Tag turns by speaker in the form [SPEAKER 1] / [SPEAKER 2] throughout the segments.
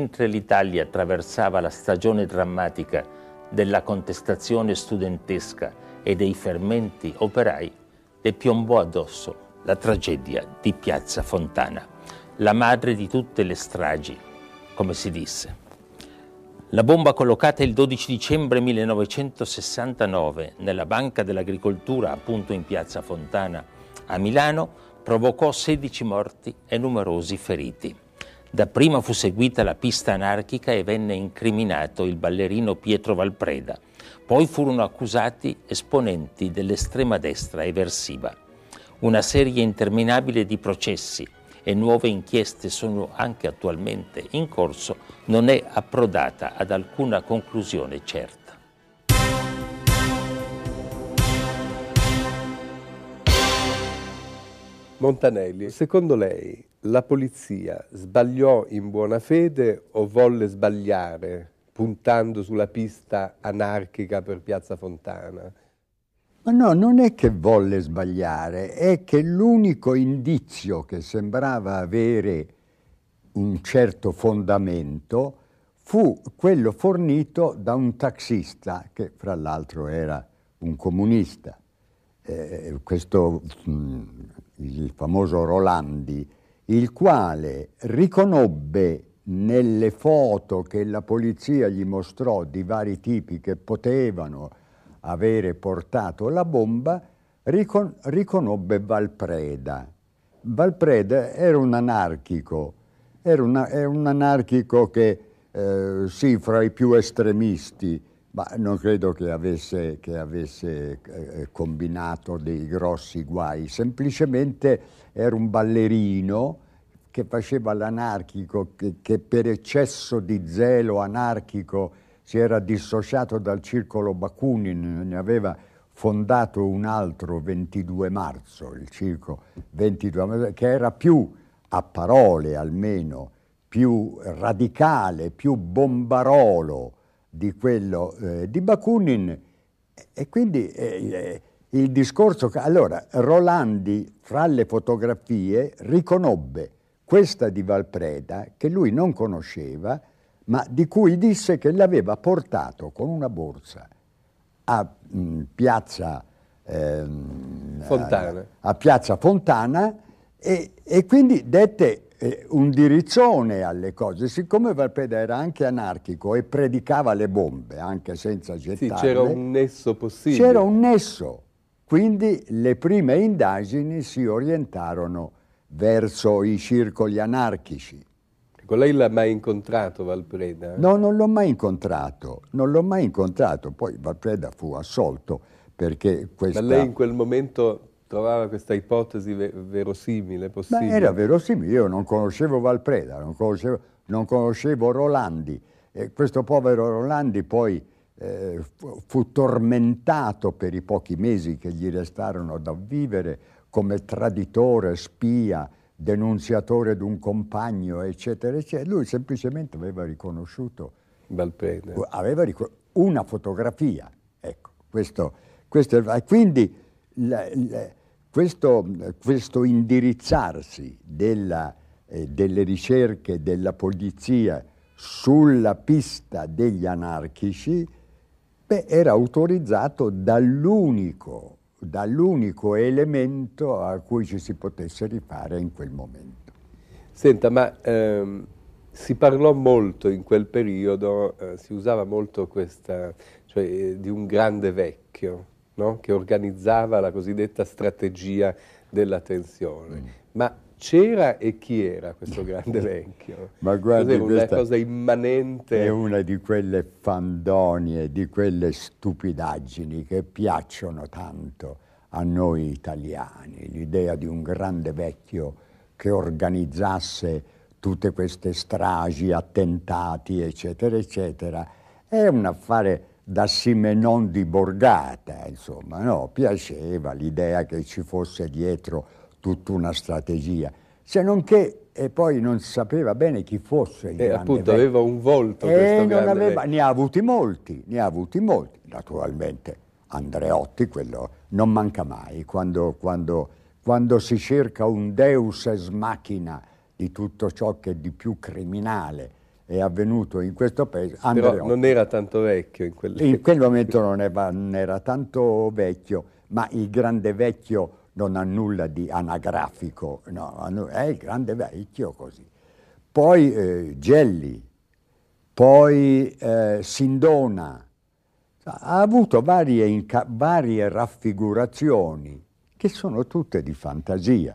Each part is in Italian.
[SPEAKER 1] mentre l'Italia attraversava la stagione drammatica della contestazione studentesca e dei fermenti operai, le piombò addosso la tragedia di Piazza Fontana, la madre di tutte le stragi, come si disse. La bomba collocata il 12 dicembre 1969 nella Banca dell'Agricoltura, appunto in Piazza Fontana a Milano, provocò 16 morti e numerosi feriti. Dapprima fu seguita la pista anarchica e venne incriminato il ballerino Pietro Valpreda. Poi furono accusati esponenti dell'estrema destra eversiva. Una serie interminabile di processi e nuove inchieste sono anche attualmente in corso, non è approdata ad alcuna conclusione certa.
[SPEAKER 2] Montanelli, secondo lei la polizia sbagliò in buona fede o volle sbagliare puntando sulla pista anarchica per Piazza Fontana?
[SPEAKER 3] Ma no, non è che volle sbagliare, è che l'unico indizio che sembrava avere un certo fondamento fu quello fornito da un taxista che fra l'altro era un comunista. Eh, questo, mm, il famoso Rolandi, il quale riconobbe nelle foto che la polizia gli mostrò di vari tipi che potevano avere portato la bomba, ricon- riconobbe Valpreda. Valpreda era un anarchico, era, una, era un anarchico che eh, sì, fra i più estremisti, ma non credo che avesse, che avesse eh, combinato dei grossi guai, semplicemente era un ballerino che faceva l'anarchico, che, che per eccesso di zelo anarchico si era dissociato dal circolo Bakunin, ne aveva fondato un altro 22 marzo, il circo 22 marzo, che era più, a parole almeno, più radicale, più bombarolo di quello eh, di Bakunin e quindi eh, il discorso... Allora, Rolandi fra le fotografie riconobbe questa di Valpreda che lui non conosceva ma di cui disse che l'aveva portato con una borsa a mh, mm, piazza... Ehm, Fontana. A, a, Piazza Fontana e, e quindi dette eh, un dirizzone alle cose, siccome Valpeda era anche anarchico e predicava le bombe anche senza gettarle. Sì, c'era un
[SPEAKER 2] nesso possibile. C'era
[SPEAKER 3] un nesso, quindi le prime indagini si orientarono verso i circoli anarchici.
[SPEAKER 2] Ecco, lei l'ha mai incontrato Valpreda? No,
[SPEAKER 3] non l'ho mai incontrato, non l'ho mai incontrato, poi Valpreda fu assolto perché questa... Ma lei in
[SPEAKER 2] quel momento trovava questa ipotesi verosimile, possibile. Beh, era
[SPEAKER 3] verosimile, io non conoscevo Valpreda, non conoscevo, non conoscevo Rolandi. E questo povero Rolandi poi eh, fu tormentato per i pochi mesi che gli restarono da vivere come traditore, spia, denunziatore di un compagno, eccetera, eccetera. Lui semplicemente aveva riconosciuto Valpreda. Aveva rico- una fotografia, ecco, questo, questo è, quindi la, la, questo, questo indirizzarsi della, eh, delle ricerche della polizia sulla pista degli anarchici beh, era autorizzato dall'unico, dall'unico elemento a cui ci si potesse rifare in quel momento.
[SPEAKER 2] Senta, ma ehm, si parlò molto in quel periodo, eh, si usava molto questa, cioè eh, di un grande vecchio, no? che organizzava la cosiddetta strategia dell'attenzione. Mm. Ma c'era e chi era questo grande vecchio? Ma guardi, Cos'è una cosa immanente. È una
[SPEAKER 3] di quelle fandonie, di quelle stupidaggini che piacciono tanto a noi italiani, l'idea di un grande vecchio che organizzasse tutte queste stragi, attentati, eccetera, eccetera, è un affare da Simenon di Borgata, insomma, no? piaceva l'idea che ci fosse dietro tutta una strategia, se non che e poi non sapeva bene chi fosse il eh, appunto, aveva un volto e eh, non aveva, ne ha avuti molti, ne ha avuti molti, naturalmente Andreotti quello non manca mai, quando, quando, quando si cerca un deus ex machina di tutto ciò che è di più criminale è avvenuto in questo paese. Andreotti. Però non
[SPEAKER 2] era tanto vecchio in quel In
[SPEAKER 3] quel momento non era, non era tanto vecchio, ma il grande vecchio non ha nulla di anagrafico, no, è il grande vecchio così. Poi eh, Gelli, poi eh, Sindona, ha avuto varie, varie raffigurazioni che sono tutte di fantasia.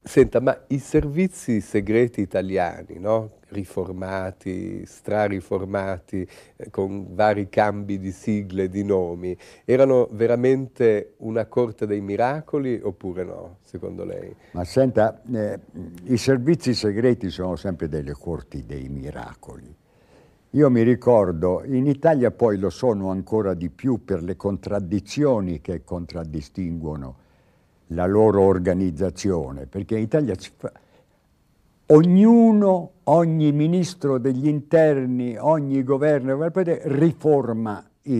[SPEAKER 3] Senta, ma i servizi segreti
[SPEAKER 2] italiani, no? riformati, strariformati, eh, con vari cambi di sigle, di nomi, erano veramente una corte dei miracoli oppure no, secondo lei?
[SPEAKER 3] Ma senta, eh, i servizi segreti sono sempre delle corti dei miracoli. Io mi ricordo, in Italia poi lo sono ancora di più per le contraddizioni che contraddistinguono la loro organizzazione, perché in Italia si fa... Ognuno, ogni ministro degli interni, ogni governo riforma i,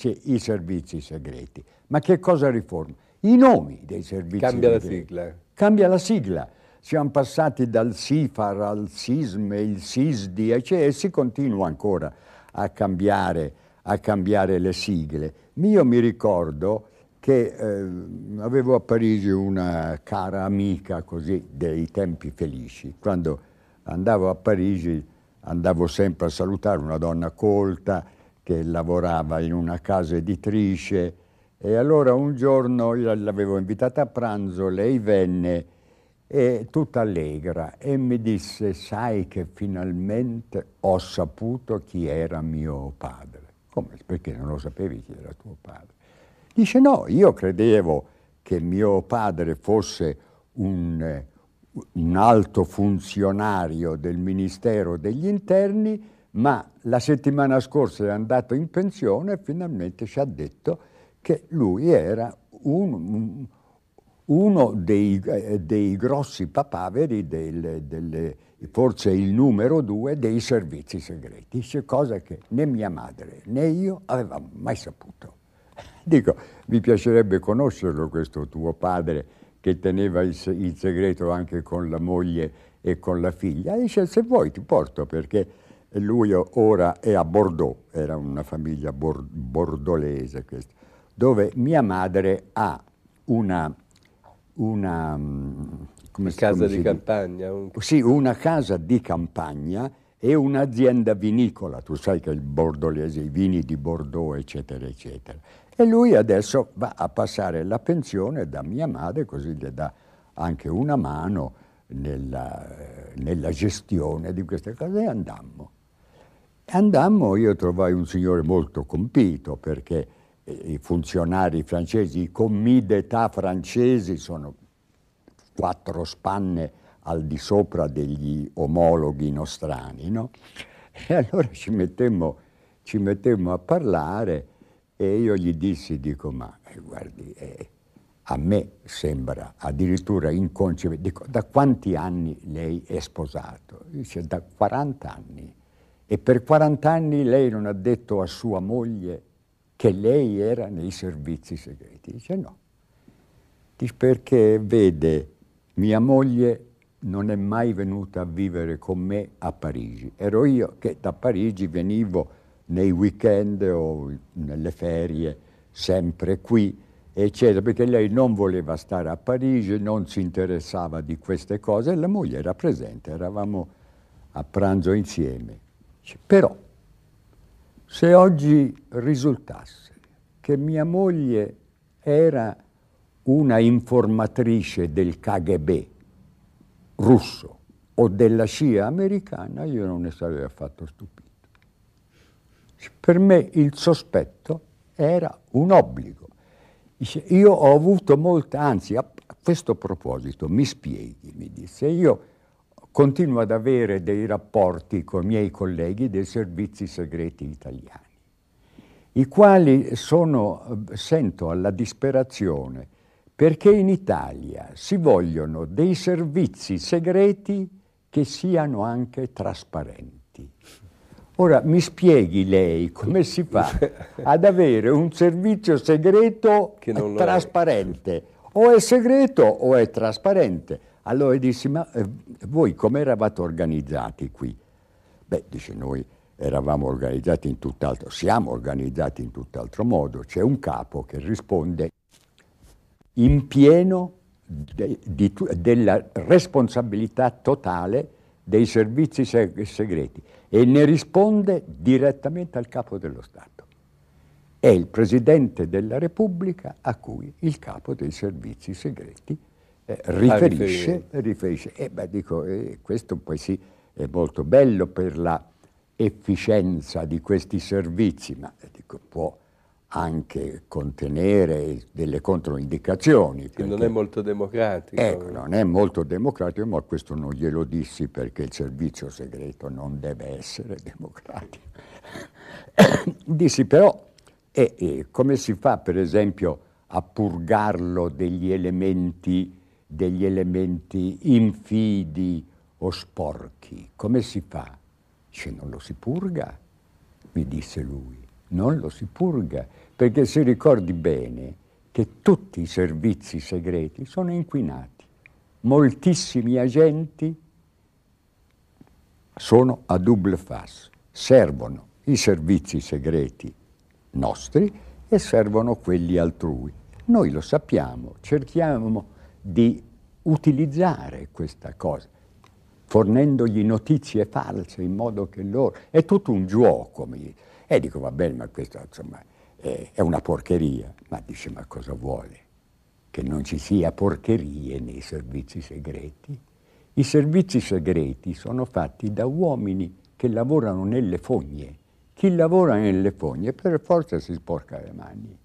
[SPEAKER 3] i, i servizi segreti. Ma che cosa riforma? I nomi dei servizi Cambia segreti. Cambia la sigla. Cambia la sigla. Siamo passati dal SIFAR al SISME, il SISDI, e si continua ancora a cambiare, a cambiare le sigle. Io mi ricordo che eh, avevo a Parigi una cara amica così dei tempi felici. Quando andavo a Parigi andavo sempre a salutare una donna colta che lavorava in una casa editrice e allora un giorno l'avevo invitata a pranzo, lei venne e tutta allegra e mi disse sai che finalmente ho saputo chi era mio padre. Come? Perché non lo sapevi chi era tuo padre? Dice no, io credevo che mio padre fosse un, un alto funzionario del Ministero degli Interni, ma la settimana scorsa è andato in pensione e finalmente ci ha detto che lui era un, uno dei, dei, grossi papaveri, del, del, forse il numero due, dei servizi segreti, cosa che né mia madre né io avevamo mai saputo. Dico, mi piacerebbe conoscerlo questo tuo padre che teneva il, il segreto anche con la moglie e con la figlia. E dice, se vuoi ti porto perché lui ora è a Bordeaux, era una famiglia bor- bordolese questa, dove mia madre ha una, una mm, come, casa come di
[SPEAKER 2] campagna. Un...
[SPEAKER 3] Sì, una casa di campagna e un'azienda vinicola, tu sai che il bordolese, i vini di Bordeaux, eccetera, eccetera. E lui adesso va a passare la pensione da mia madre, così gli dà anche una mano nella, nella gestione di queste cose. E andammo. Andammo, io trovai un signore molto compito perché eh, i funzionari francesi, i commis d'età francesi sono quattro spanne al di sopra degli omologhi nostrani, no? E allora ci mettemmo, ci mettemmo, a parlare e io gli dissi, dico, ma eh, guardi, eh, a me sembra addirittura inconcepibile, dico, da quanti anni lei è sposato? Dice, da 40 anni. E per 40 anni lei non ha detto a sua moglie che lei era nei servizi segreti? Dice no. Dice perché vede mia moglie non è mai venuta a vivere con me a Parigi. Ero io che da Parigi venivo nei weekend o nelle ferie sempre qui, eccetera, perché lei non voleva stare a Parigi, non si interessava di queste cose e la moglie era presente, eravamo a pranzo insieme. Però se oggi risultasse che mia moglie era una informatrice del KGB, russo o della CIA americana, io non ne sarei affatto stupito. Per me il sospetto era un obbligo. io ho avuto molta, anzi a questo proposito mi spieghi, mi disse, io continuo ad avere dei rapporti con i miei colleghi dei servizi segreti italiani, i quali sono, eh, sento alla disperazione perché in Italia si vogliono dei servizi segreti che siano anche trasparenti. Ora mi spieghi lei come si fa ad avere un servizio segreto trasparente. O è segreto o è trasparente. Allora dissi, ma eh, voi come eravate organizzati qui? Beh, dice, noi eravamo organizzati in tutt'altro, siamo organizzati in tutt'altro modo, c'è un capo che risponde in pieno de, di, della responsabilità totale dei servizi segreti e ne risponde direttamente al capo dello Stato. È il Presidente della Repubblica a cui il capo dei servizi segreti eh, ah, riferisce. riferisce. Eh, beh, dico, eh, questo poi sì è molto bello per la efficienza di questi servizi, ma eh, dico, può anche contenere delle controindicazioni. Che non è
[SPEAKER 2] molto democratico. Ecco, non è
[SPEAKER 3] molto democratico, ma questo non glielo dissi perché il servizio segreto non deve essere democratico. dissi però, eh, eh, come si fa per esempio a purgarlo degli elementi, degli elementi infidi o sporchi? Come si fa? Se non lo si purga, mi disse lui, non lo si purga perché si ricordi bene che tutti i servizi segreti sono inquinati, moltissimi agenti sono a double face, servono i servizi segreti nostri e servono quelli altrui. Noi lo sappiamo, cerchiamo di utilizzare questa cosa, fornendogli notizie false in modo che loro... È tutto un gioco. Mi... E dico, va bene, ma questo insomma è una porcheria. Ma dice, ma cosa vuole? Che non ci sia porcherie nei servizi segreti? I servizi segreti sono fatti da uomini che lavorano nelle fogne. Chi lavora nelle fogne per forza si sporca le mani.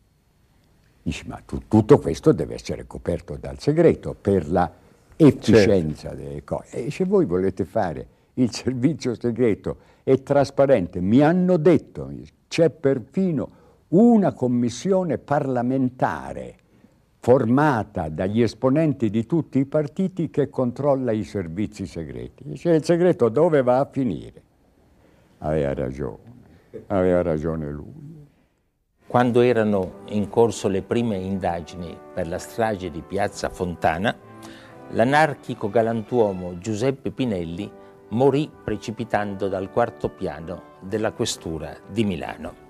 [SPEAKER 3] Dice, ma tu, tutto questo deve essere coperto dal segreto per la efficienza certo. delle cose. E se voi volete fare il servizio segreto e trasparente, mi hanno detto, c'è perfino una commissione parlamentare formata dagli esponenti di tutti i partiti che controlla i servizi segreti. Cioè il segreto dove va a finire? Aveva ragione,
[SPEAKER 1] aveva ragione lui. Quando erano in corso le prime indagini per la strage di Piazza Fontana, l'anarchico galantuomo Giuseppe Pinelli morì precipitando dal quarto piano della questura di Milano.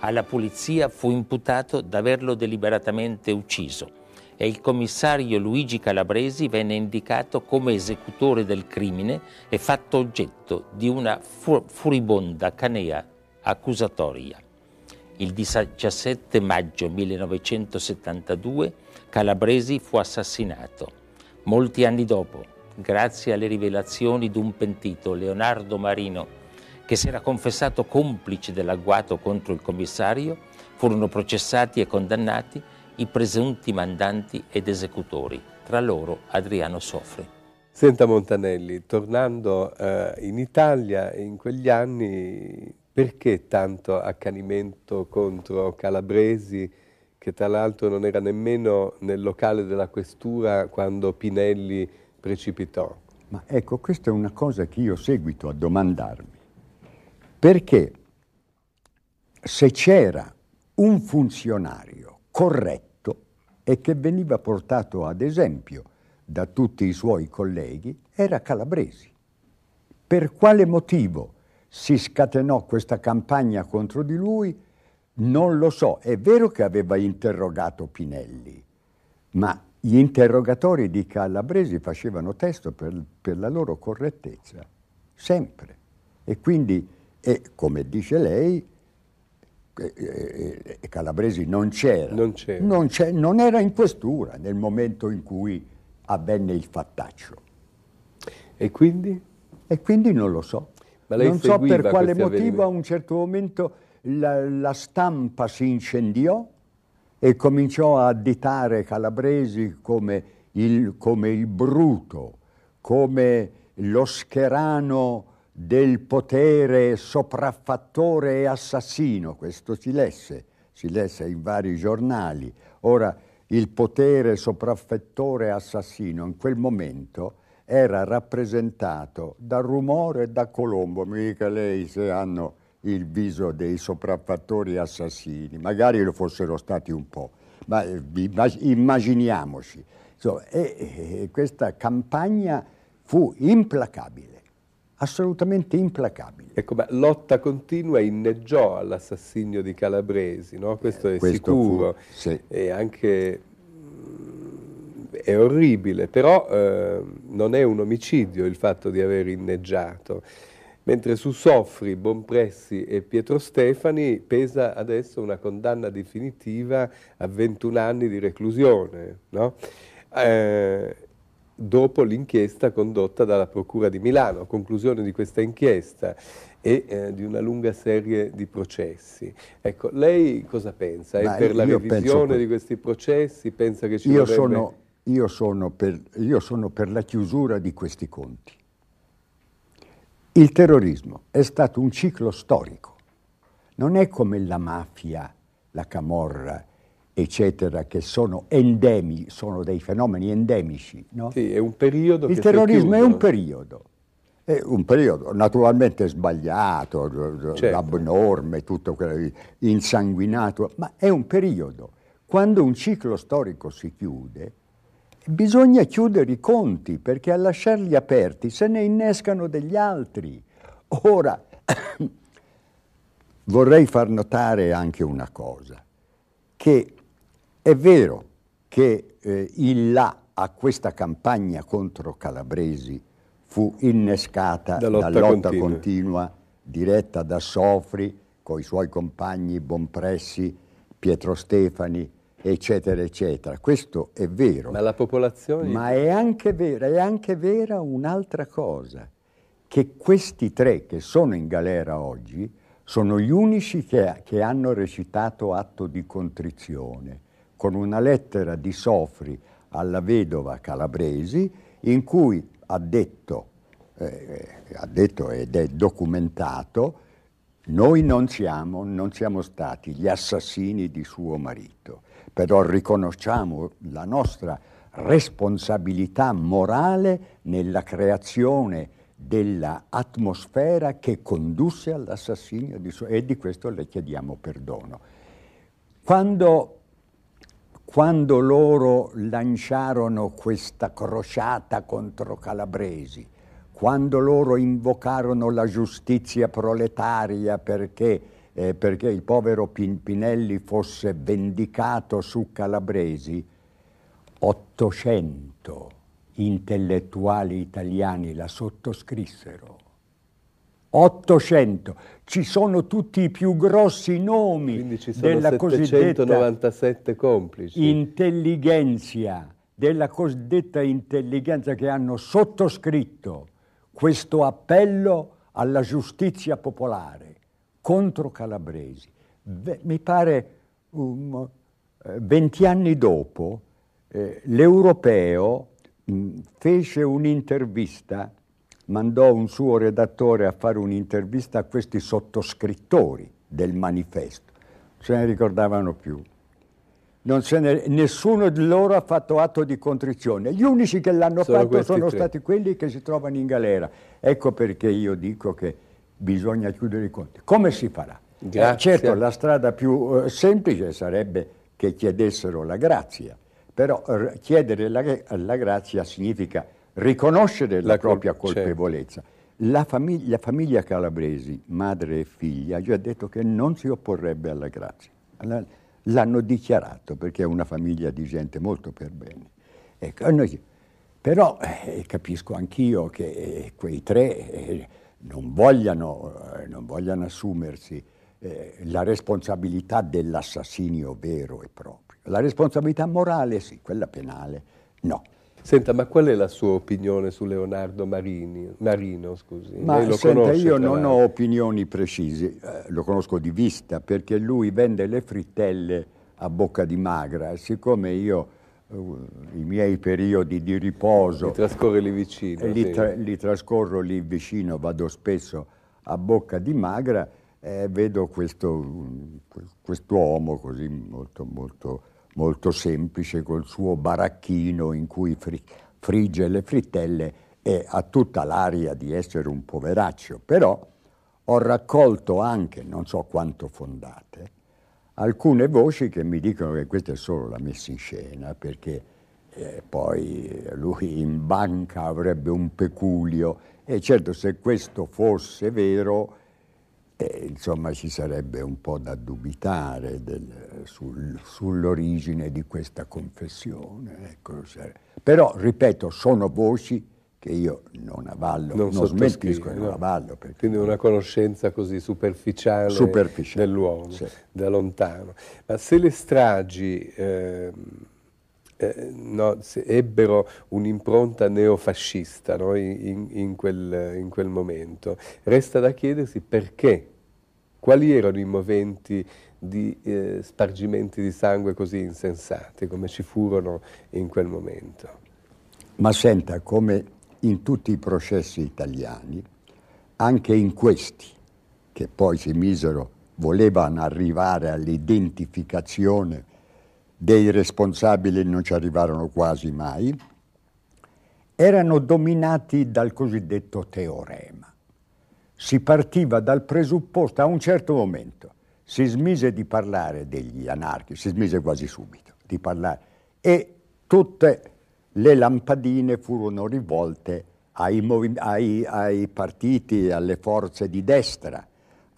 [SPEAKER 1] Alla polizia fu imputato d'averlo deliberatamente ucciso e il commissario Luigi Calabresi venne indicato come esecutore del crimine e fatto oggetto di una furibonda canea accusatoria. Il 17 maggio 1972 Calabresi fu assassinato. Molti anni dopo, grazie alle rivelazioni di un pentito, Leonardo Marino, che si era confessato complice dell'agguato contro il commissario, furono processati e condannati i presunti mandanti ed esecutori, tra loro Adriano Sofri. Senta Montanelli, tornando
[SPEAKER 2] eh, in Italia in quegli anni, perché tanto accanimento contro Calabresi, che tra l'altro non era nemmeno nel locale della questura quando Pinelli precipitò?
[SPEAKER 3] Ma ecco, questa è una cosa che io seguito a domandarmi. Perché se c'era un funzionario corretto e che veniva portato ad esempio da tutti i suoi colleghi, era Calabresi. Per quale motivo si scatenò questa campagna contro di lui? Non lo so, è vero che aveva interrogato Pinelli, ma gli interrogatori di Calabresi facevano testo per, per la loro correttezza, sempre. E quindi e come dice lei, eh, eh, eh, Calabresi non c'era. Non, c'era. Non, c'era, non era in questura nel momento in cui avvenne il fattaccio. E quindi? E quindi non lo so. non so per quale motivo avvenimenti. a un certo momento la, la, stampa si incendiò e cominciò a additare Calabresi come il, come il bruto, come lo scherano del potere sopraffattore e assassino, questo si lesse, si lesse in vari giornali. Ora, il potere sopraffattore e assassino in quel momento era rappresentato dal rumore e da Colombo, mica lei se hanno il viso dei sopraffattori assassini, magari lo fossero stati un po', ma eh, immaginiamoci. Insomma, e, e questa campagna fu implacabile assolutamente implacabile.
[SPEAKER 2] Ecco, ma lotta continua inneggiò all'assassinio di Calabresi, no? Eh, questo è eh, questo sicuro, fu, sì. e anche mm, è orribile, però eh, non è un omicidio il fatto di aver inneggiato. Mentre su Soffri, Bonpressi e Pietro Stefani pesa adesso una condanna definitiva a 21 anni di reclusione. No? Eh, dopo l'inchiesta condotta dalla Procura di Milano, a conclusione di questa inchiesta e eh, di una lunga serie di processi. Ecco, lei cosa pensa? È Ma per la revisione che... di questi processi? Pensa che ci io dovrebbe... Sono,
[SPEAKER 3] io, sono per, io sono per la chiusura di questi conti. Il terrorismo è stato un ciclo storico, non è come la mafia, la camorra, eccetera, che sono endemici, sono dei fenomeni endemici. No? Sì, è un periodo. Il terrorismo è un periodo. È un periodo naturalmente sbagliato, certo. abnorme, tutto quello, insanguinato, ma è un periodo. Quando un ciclo storico si chiude, bisogna chiudere i conti perché a lasciarli aperti se ne innescano degli altri. Ora, vorrei far notare anche una cosa, che è vero che eh, il là a questa campagna contro Calabresi fu innescata da lotta, da lotta continua. continua. diretta da Sofri con i suoi compagni Bonpressi, Pietro Stefani, eccetera, eccetera. Questo è vero. Ma la popolazione... Ma è anche vera, è anche vera un'altra cosa, che questi tre che sono in galera oggi sono gli unici che, che hanno recitato atto di contrizione con una lettera di Sofri alla vedova Calabresi in cui ha detto, eh, ha detto ed è documentato, noi non siamo, non siamo stati gli assassini di suo marito, però riconosciamo la nostra responsabilità morale nella creazione dell'atmosfera che condusse all'assassinio di suo marito e di questo le chiediamo perdono. Quando quando loro lanciarono questa crociata contro Calabresi, quando loro invocarono la giustizia proletaria perché, eh, perché il povero Pimpinelli fosse vendicato su Calabresi, 800 intellettuali italiani la sottoscrissero 800. Ci sono tutti i più grossi nomi della cosiddetta
[SPEAKER 2] complici.
[SPEAKER 3] Intelligenza, della cosiddetta intelligenza che hanno sottoscritto questo appello alla giustizia popolare contro Calabresi. Mi pare um, 20 eh, anni dopo eh, l'europeo mh, mm, fece un'intervista mandò un suo redattore a fare un'intervista a questi sottoscrittori del manifesto, non se ne ricordavano più. Ne, nessuno di loro ha fatto atto di contrizione, gli unici che l'hanno sono fatto sono tre. stati quelli che si trovano in galera. Ecco perché io dico che bisogna chiudere i conti. Come si farà? Eh, certo, la strada più eh, semplice sarebbe che chiedessero la grazia, però eh, chiedere la, la grazia significa riconoscere la, certo. la propria colpevolezza. Certo. La, famig- la, famiglia Calabresi, madre e figlia, ha già detto che non si opporrebbe alla grazia. Alla- l'hanno dichiarato perché è una famiglia di gente molto per bene. Ecco, noi, però eh, capisco anch'io che eh, quei tre eh, non, vogliano, eh, non, vogliano, assumersi eh, la responsabilità dell'assassinio vero e proprio. La responsabilità morale sì, quella penale no. Senta, ma qual è la sua opinione su Leonardo Marini, Marino? Scusi?
[SPEAKER 2] Ma lo senta, conosce, io non ho
[SPEAKER 3] opinioni precise, eh, lo conosco di vista perché lui vende le frittelle a bocca di magra, siccome io eh, i miei periodi di riposo. Li trascorro lì vicino. Li, tra, sì. li, trascorro lì vicino, vado spesso a Bocca di Magra e eh, vedo questo uomo così molto, molto molto semplice col suo baracchino in cui fri- frigge le frittelle e ha tutta l'aria di essere un poveraccio, però ho raccolto anche, non so quanto fondate, alcune voci che mi dicono che questa è solo la messa in scena, perché eh, poi lui in banca avrebbe un peculio e certo se questo fosse vero e, insomma ci sarebbe un po' da dubitare del, sul, sull'origine di questa confessione. Ecco, però, ripeto, sono voci che io non avallo, non, non smentisco, non no. avallo. Quindi una conoscenza così
[SPEAKER 2] superficiale, superficiale dell'uomo, sì. da lontano. Ma se le stragi... Eh, eh, no, ebbero un'impronta neofascista no, in, in, quel, in quel momento. Resta da chiedersi perché quali erano i moventi di eh, spargimenti di sangue così insensati come ci furono in quel
[SPEAKER 3] momento? Ma senta, come in tutti i processi italiani, anche in questi, che poi si misero, volevano arrivare all'identificazione dei responsabili non ci arrivarono quasi mai, erano dominati dal cosiddetto teorema. Si partiva dal presupposto, a un certo momento si smise di parlare degli anarchi, si smise quasi subito di parlare, e tutte le lampadine furono rivolte ai, movi- ai, ai partiti, alle forze di destra,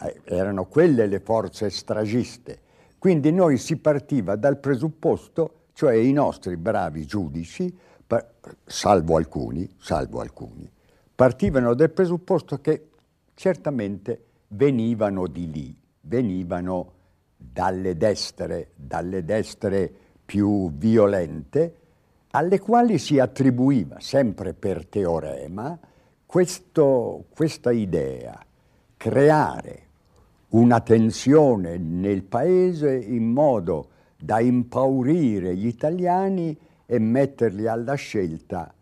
[SPEAKER 3] eh, erano quelle le forze stragiste quindi noi si partiva dal presupposto, cioè i nostri bravi giudici, salvo alcuni, salvo alcuni, partivano dal presupposto che certamente venivano di lì, venivano dalle destre, dalle destre più violente, alle quali si attribuiva sempre per teorema questo, questa idea, creare una tensione nel paese in modo da impaurire gli italiani e metterli alla scelta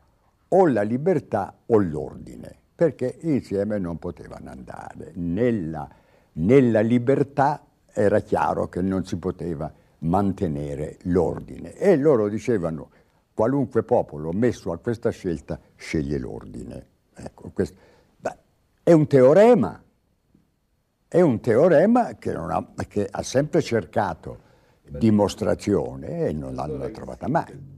[SPEAKER 3] o la libertà o l'ordine, perché insieme non potevano andare. Nella, nella libertà era chiaro che non si poteva mantenere l'ordine e loro dicevano qualunque popolo messo a questa scelta sceglie l'ordine. Ecco, questo, beh, è un teorema, è un teorema che, ha, che ha sempre cercato dimostrazione e non l'hanno trovata mai.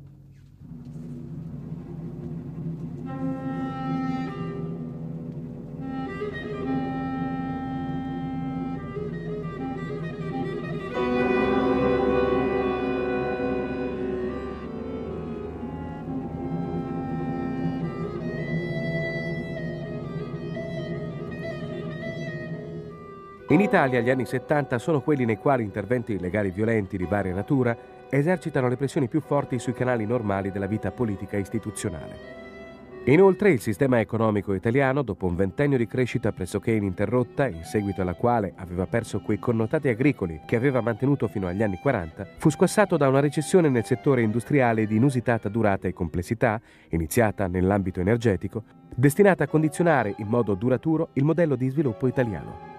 [SPEAKER 4] In Italia gli anni 70 sono quelli nei quali interventi illegali violenti di varia natura esercitano le pressioni più forti sui canali normali della vita politica istituzionale. Inoltre il sistema economico italiano, dopo un ventennio di crescita pressoché ininterrotta, in seguito alla quale aveva perso quei connotati agricoli che aveva mantenuto fino agli anni 40, fu squassato da una recessione nel settore industriale di inusitata durata e complessità, iniziata nell'ambito energetico, destinata a condizionare in modo duraturo il modello di sviluppo italiano.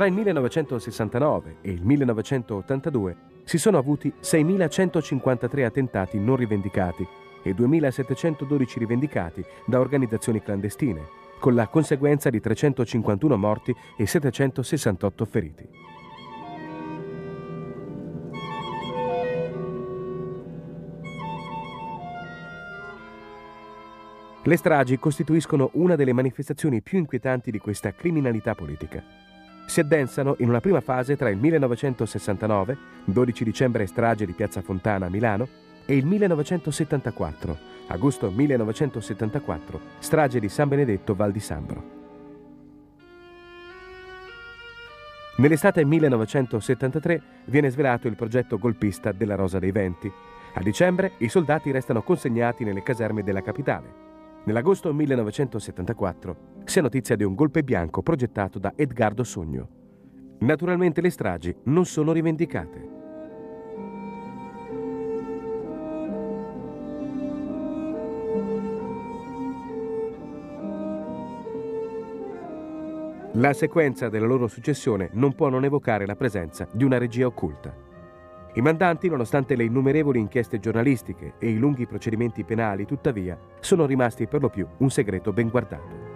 [SPEAKER 4] Tra il 1969 e il 1982 si sono avuti 6.153 attentati non rivendicati e 2.712 rivendicati da organizzazioni clandestine, con la conseguenza di 351 morti e 768 feriti. Le stragi costituiscono una delle manifestazioni più inquietanti di questa criminalità politica si addensano in una prima fase tra il 1969, 12 dicembre strage di Piazza Fontana a Milano, e il 1974, agosto 1974, strage di San Benedetto Val di Sambro. Nell'estate 1973 viene svelato il progetto golpista della Rosa dei Venti. A dicembre i soldati restano consegnati nelle caserme della capitale. Nell'agosto 1974 si ha notizia di un golpe bianco progettato da Edgardo Sogno. Naturalmente le stragi non sono rivendicate. La sequenza della loro successione non può non evocare la presenza di una regia occulta. I mandanti, nonostante le innumerevoli inchieste giornalistiche e i lunghi procedimenti penali, tuttavia, sono rimasti per lo più un segreto ben guardato.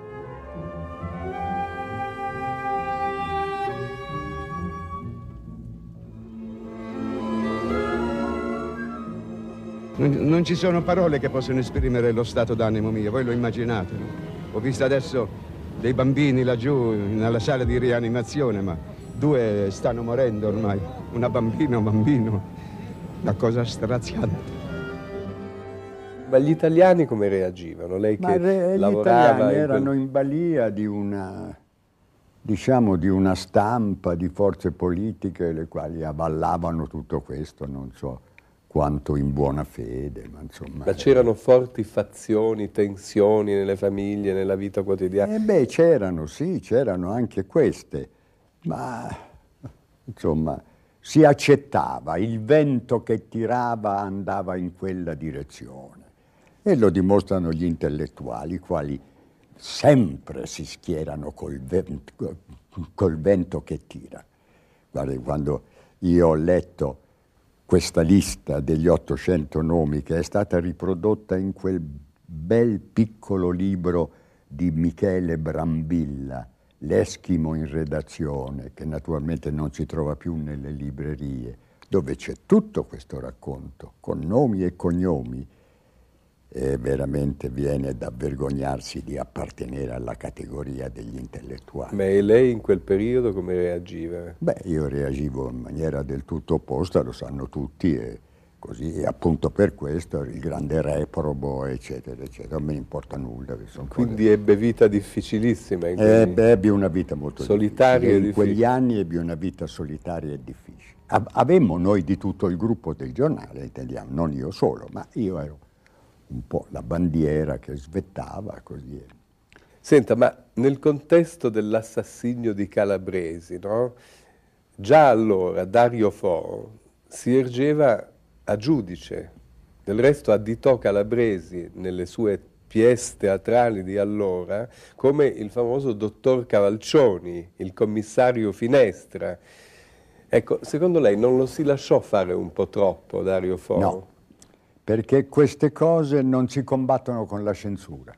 [SPEAKER 2] Non, ci sono parole che possano esprimere lo stato d'animo mio, voi lo immaginate. No? Ho visto adesso dei bambini laggiù nella sala di rianimazione, ma due stanno morendo ormai, una bambina, un bambino, una cosa straziante. Ma gli italiani come reagivano? Lei che re, lavorava... Gli italiani in quel... erano
[SPEAKER 3] in balia di una, diciamo, di una stampa, di forze politiche le quali avallavano tutto questo, non so quanto in buona fede. Ma, insomma, ma eh.
[SPEAKER 2] c'erano eh, forti fazioni, tensioni nelle
[SPEAKER 3] famiglie, nella vita quotidiana? Eh beh, c'erano, sì, c'erano anche queste ma insomma si accettava, il vento che tirava andava in quella direzione. E lo dimostrano gli intellettuali, i quali sempre si schierano col vento, col vento che tira. Guarda, quando io ho letto questa lista degli 800 nomi che è stata riprodotta in quel bel piccolo libro di Michele Brambilla, l'Eschimo in redazione, che naturalmente non si trova più nelle librerie, dove c'è tutto questo racconto, con nomi e cognomi, e veramente viene da vergognarsi di appartenere alla categoria degli intellettuali. Ma e lei in quel periodo come reagiva? Beh, io reagivo in maniera del tutto opposta, lo sanno tutti. E, così, e appunto per questo il grande reprobo, eccetera, eccetera, non mi importa nulla. Quindi ebbe vita difficilissima. Ebbe, ebbe, una vita molto solitaria difficile. In quegli anni ebbe una vita solitaria e difficile. Avemmo noi di tutto il gruppo del giornale italiano, non io solo, ma io ero un po' la bandiera che svettava, così.
[SPEAKER 2] Senta, ma nel contesto dell'assassinio di Calabresi, no? già allora Dario Fo si ergeva a giudice, del resto additò Calabresi nelle sue pièce teatrali di allora come il famoso dottor Cavalcioni, il commissario Finestra. Ecco, secondo lei non lo si lasciò fare un po' troppo Dario Fo? No,
[SPEAKER 3] perché queste cose non si combattono con la censura.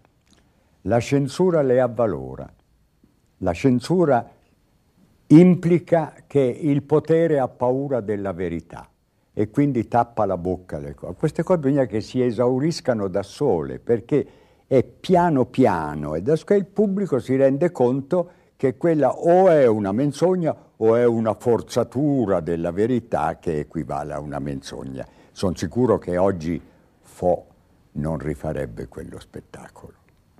[SPEAKER 3] La censura le avvalora. La censura implica che il potere ha paura della verità e quindi tappa la bocca alle cose. Queste cose bisogna che si esauriscano da sole perché è piano piano e da il pubblico si rende conto che quella o è una menzogna o è una forzatura della verità che equivale a una menzogna. Sono sicuro che oggi Fo non rifarebbe quello spettacolo.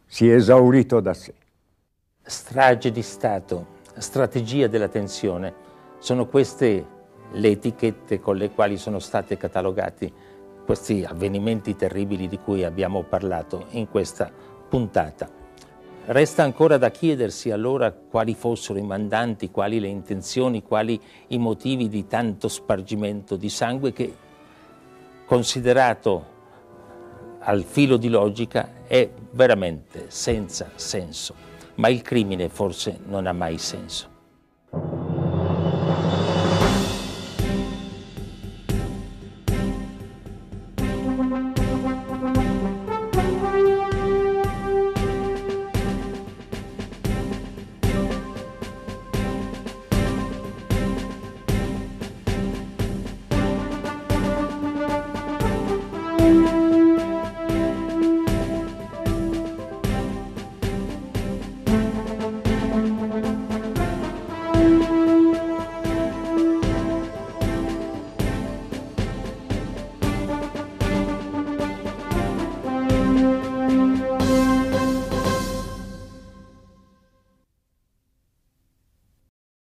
[SPEAKER 3] Si è esaurito da sé.
[SPEAKER 1] Strage di Stato, strategia della tensione, sono queste le etichette con le quali sono stati catalogati questi avvenimenti terribili di cui abbiamo parlato in questa puntata. Resta ancora da chiedersi allora quali fossero i mandanti, quali le intenzioni, quali i motivi di tanto spargimento di sangue che, considerato al filo di logica, è veramente senza senso. Ma il crimine forse non ha mai senso.